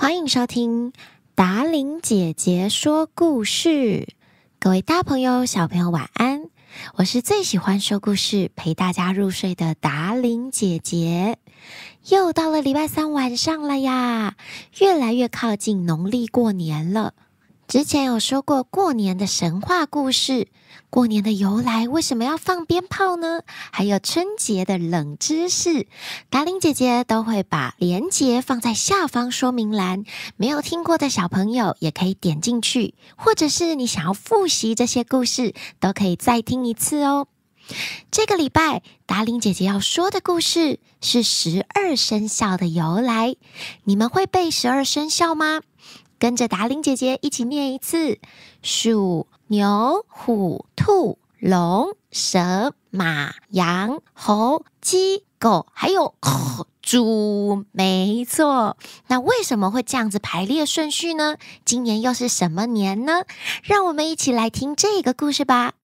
欢迎收听达玲姐姐说故事，各位大朋友、小朋友晚安！我是最喜欢说故事陪大家入睡的达玲姐姐，又到了礼拜三晚上了呀，越来越靠近农历过年了。之前有说过过年的神话故事，过年的由来，为什么要放鞭炮呢？还有春节的冷知识，达玲姐姐都会把链接放在下方说明栏，没有听过的小朋友也可以点进去，或者是你想要复习这些故事，都可以再听一次哦。这个礼拜达玲姐姐要说的故事是十二生肖的由来，你们会背十二生肖吗？跟着达令姐姐一起念一次：鼠、牛、虎、兔、龙、蛇、马、羊、猴、鸡、狗，还有 猪。没错，那为什么会这样子排列顺序呢？今年又是什么年呢？让我们一起来听这个故事吧。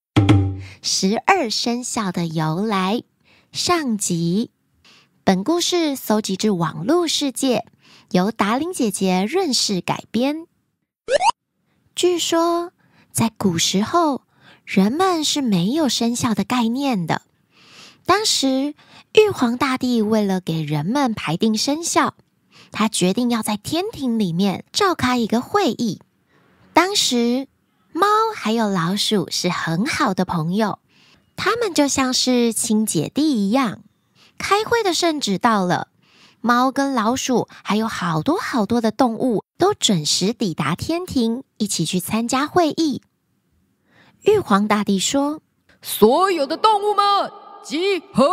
十二生肖的由来上集，本故事搜集至网络世界。由达令姐姐润饰改编。据说，在古时候，人们是没有生肖的概念的。当时，玉皇大帝为了给人们排定生肖，他决定要在天庭里面召开一个会议。当时，猫还有老鼠是很好的朋友，他们就像是亲姐弟一样。开会的圣旨到了。猫跟老鼠，还有好多好多的动物，都准时抵达天庭，一起去参加会议。玉皇大帝说：“所有的动物们，集合！”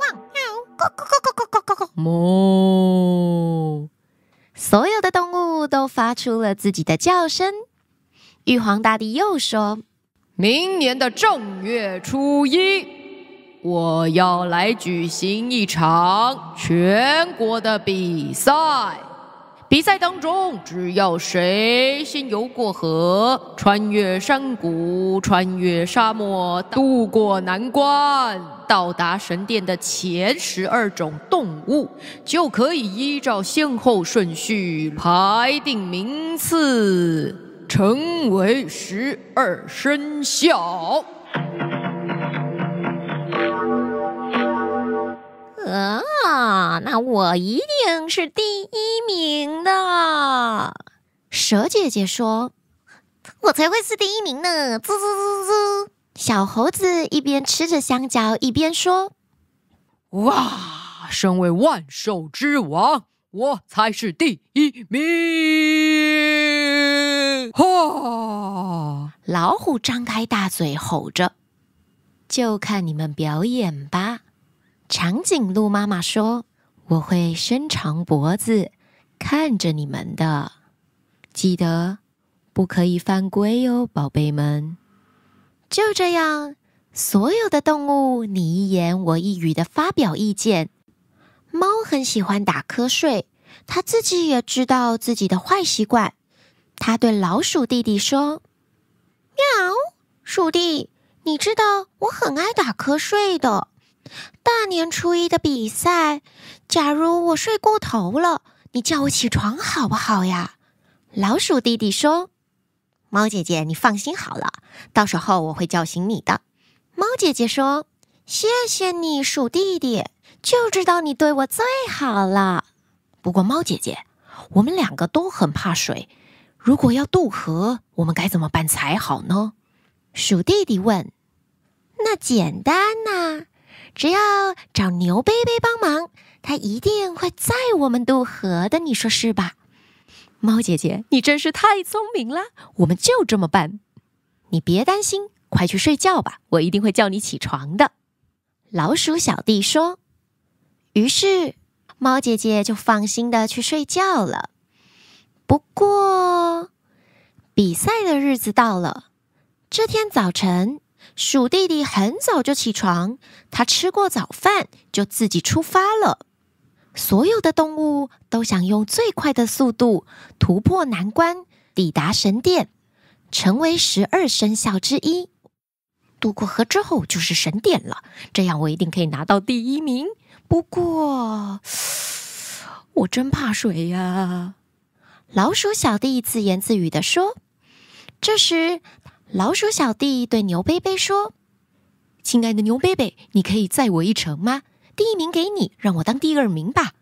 汪！猫！咕咕咕咕咕咕咕咕咕！所有的动物都发出了自己的叫声。玉皇大帝又说。明年的正月初一，我要来举行一场全国的比赛。比赛当中，只要谁先游过河、穿越山谷、穿越沙漠、渡过难关，到达神殿的前十二种动物，就可以依照先后顺序排定名次。成为十二生肖。啊，那我一定是第一名的。蛇姐姐说：“我才会是第一名呢！”滋滋滋滋。小猴子一边吃着香蕉，一边说：“哇，身为万兽之王。”我才是第一名！哈！老虎张开大嘴吼着：“就看你们表演吧。”长颈鹿妈妈说：“我会伸长脖子看着你们的，记得不可以犯规哦，宝贝们。”就这样，所有的动物你一言我一语的发表意见。猫很喜欢打瞌睡，它自己也知道自己的坏习惯。它对老鼠弟弟说：“喵，鼠弟，你知道我很爱打瞌睡的。大年初一的比赛，假如我睡过头了，你叫我起床好不好呀？”老鼠弟弟说：“猫姐姐，你放心好了，到时候我会叫醒你的。”猫姐姐说：“谢谢你，鼠弟弟。”就知道你对我最好了。不过，猫姐姐，我们两个都很怕水，如果要渡河，我们该怎么办才好呢？鼠弟弟问。那简单呐，只要找牛贝贝帮忙，他一定会载我们渡河的。你说是吧？猫姐姐，你真是太聪明了。我们就这么办。你别担心，快去睡觉吧，我一定会叫你起床的。老鼠小弟说。于是，猫姐姐就放心的去睡觉了。不过，比赛的日子到了。这天早晨，鼠弟弟很早就起床，他吃过早饭就自己出发了。所有的动物都想用最快的速度突破难关，抵达神殿，成为十二生肖之一。渡过河之后就是神殿了，这样我一定可以拿到第一名。不过，我真怕水呀。老鼠小弟自言自语的说。这时，老鼠小弟对牛贝贝说：“亲爱的牛贝贝，你可以载我一程吗？第一名给你，让我当第二名吧。”“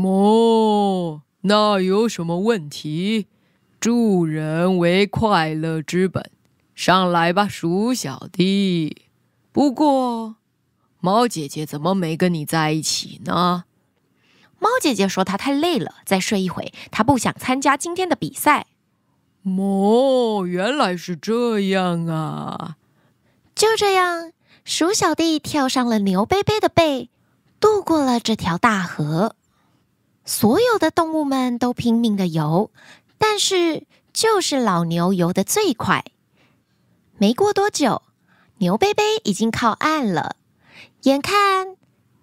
哦，那有什么问题？助人为快乐之本，上来吧，鼠小弟。”不过。猫姐姐怎么没跟你在一起呢？猫姐姐说她太累了，再睡一会。她不想参加今天的比赛。哦，原来是这样啊！就这样，鼠小弟跳上了牛贝贝的背，渡过了这条大河。所有的动物们都拼命的游，但是就是老牛游的最快。没过多久，牛贝贝已经靠岸了。眼看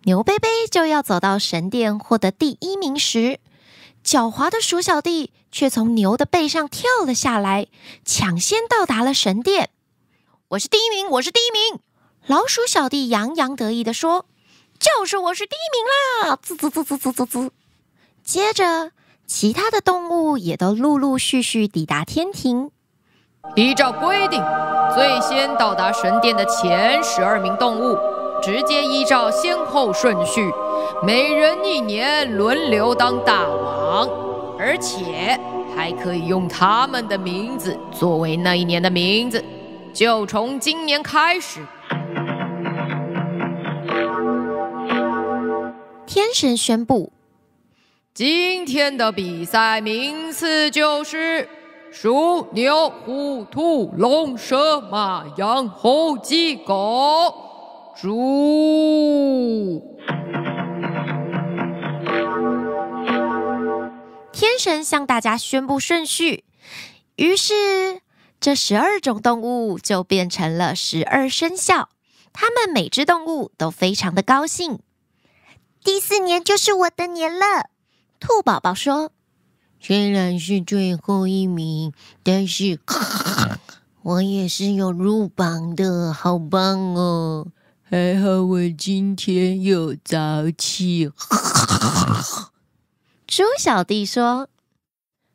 牛背背就要走到神殿获得第一名时，狡猾的鼠小弟却从牛的背上跳了下来，抢先到达了神殿。我是第一名，我是第一名！老鼠小弟洋洋得意地说：“就是我是第一名啦！”滋滋滋滋滋滋滋。接着，其他的动物也都陆陆续续抵达天庭。依照规定，最先到达神殿的前十二名动物。直接依照先后顺序，每人一年轮流当大王，而且还可以用他们的名字作为那一年的名字。就从今年开始，天神宣布，今天的比赛名次就是：属牛、虎、兔、龙、蛇、马、羊、猴、鸡、狗。猪，天神向大家宣布顺序，于是这十二种动物就变成了十二生肖。他们每只动物都非常的高兴。第四年就是我的年了，兔宝宝说：“虽然是最后一名，但是 我也是有入榜的，好棒哦！”还好我今天有早起。猪小弟说：“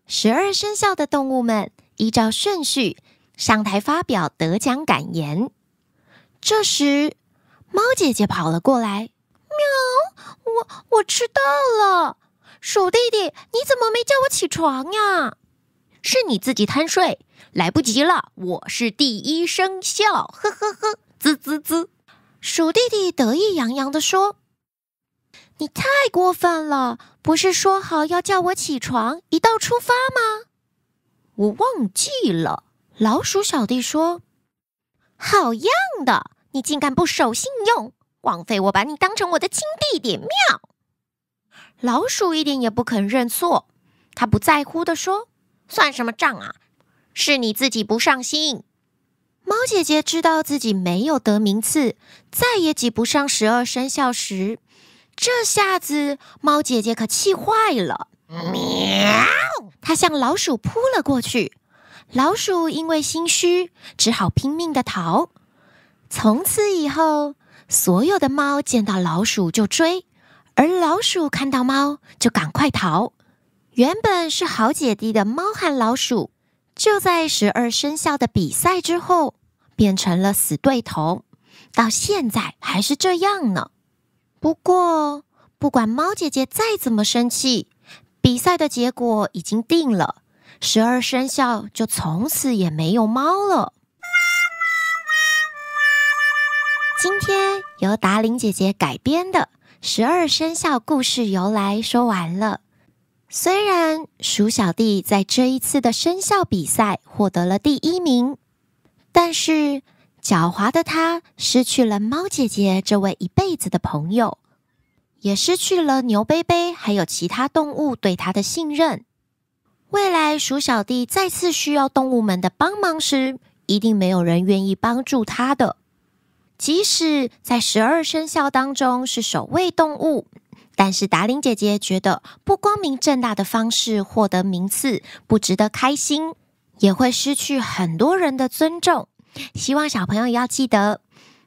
十二生肖的动物们依照顺序上台发表得奖感言。”这时，猫姐姐跑了过来：“喵，我我迟到了！鼠弟弟，你怎么没叫我起床呀？是你自己贪睡，来不及了！我是第一生肖，呵呵呵，滋滋滋。”鼠弟弟得意洋洋的说：“你太过分了！不是说好要叫我起床，一道出发吗？我忘记了。”老鼠小弟说：“好样的！你竟敢不守信用，枉费我把你当成我的亲弟弟！”妙。老鼠一点也不肯认错，他不在乎的说：“算什么账啊？是你自己不上心。”猫姐姐知道自己没有得名次，再也挤不上十二生肖时，这下子猫姐姐可气坏了。喵！它向老鼠扑了过去，老鼠因为心虚，只好拼命地逃。从此以后，所有的猫见到老鼠就追，而老鼠看到猫就赶快逃。原本是好姐弟的猫和老鼠，就在十二生肖的比赛之后。变成了死对头，到现在还是这样呢。不过，不管猫姐姐再怎么生气，比赛的结果已经定了，十二生肖就从此也没有猫了。今天由达玲姐姐改编的十二生肖故事由来说完了。虽然鼠小弟在这一次的生肖比赛获得了第一名。但是，狡猾的他失去了猫姐姐这位一辈子的朋友，也失去了牛贝贝还有其他动物对他的信任。未来鼠小弟再次需要动物们的帮忙时，一定没有人愿意帮助他的。即使在十二生肖当中是首位动物，但是达令姐姐觉得不光明正大的方式获得名次不值得开心。也会失去很多人的尊重。希望小朋友要记得，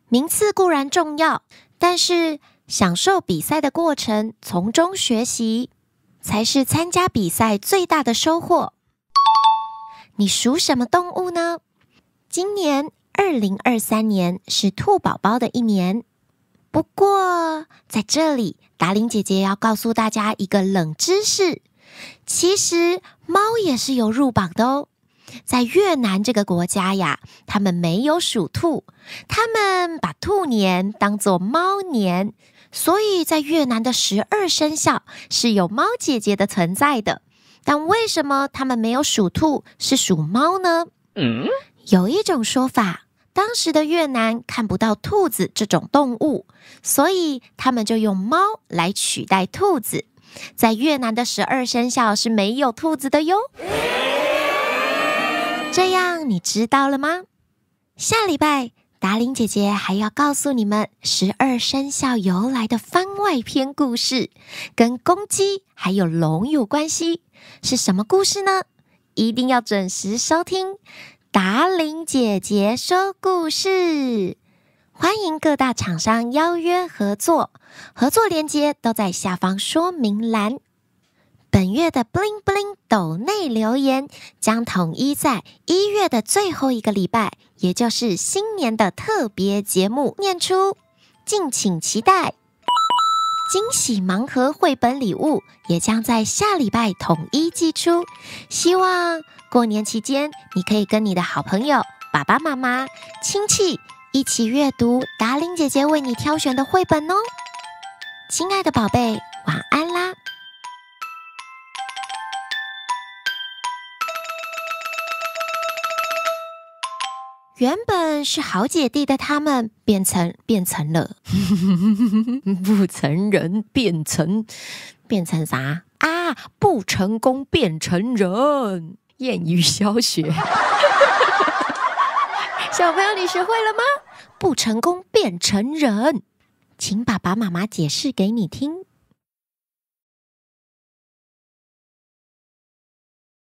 名次固然重要，但是享受比赛的过程，从中学习，才是参加比赛最大的收获。你属什么动物呢？今年二零二三年是兔宝宝的一年。不过在这里，达令姐姐要告诉大家一个冷知识：其实猫也是有入榜的哦。在越南这个国家呀，他们没有属兔，他们把兔年当做猫年，所以，在越南的十二生肖是有猫姐姐的存在的。但为什么他们没有属兔，是属猫呢？嗯，有一种说法，当时的越南看不到兔子这种动物，所以他们就用猫来取代兔子。在越南的十二生肖是没有兔子的哟。这样你知道了吗？下礼拜达玲姐姐还要告诉你们十二生肖由来的番外篇故事，跟公鸡还有龙有关系，是什么故事呢？一定要准时收听达玲姐姐说故事。欢迎各大厂商邀约合作，合作链接都在下方说明栏。本月的 bling bling 斗内留言将统一在一月的最后一个礼拜，也就是新年的特别节目念出，敬请期待。惊喜盲盒绘本礼物也将在下礼拜统一寄出，希望过年期间你可以跟你的好朋友、爸爸妈妈、亲戚一起阅读达令姐姐为你挑选的绘本哦，亲爱的宝贝。是好姐弟的他们变成变成了，不成人变成变成啥啊？不成功变成人，谚语小雪，小朋友你学会了吗？不成功变成人，请爸爸妈妈解释给你听。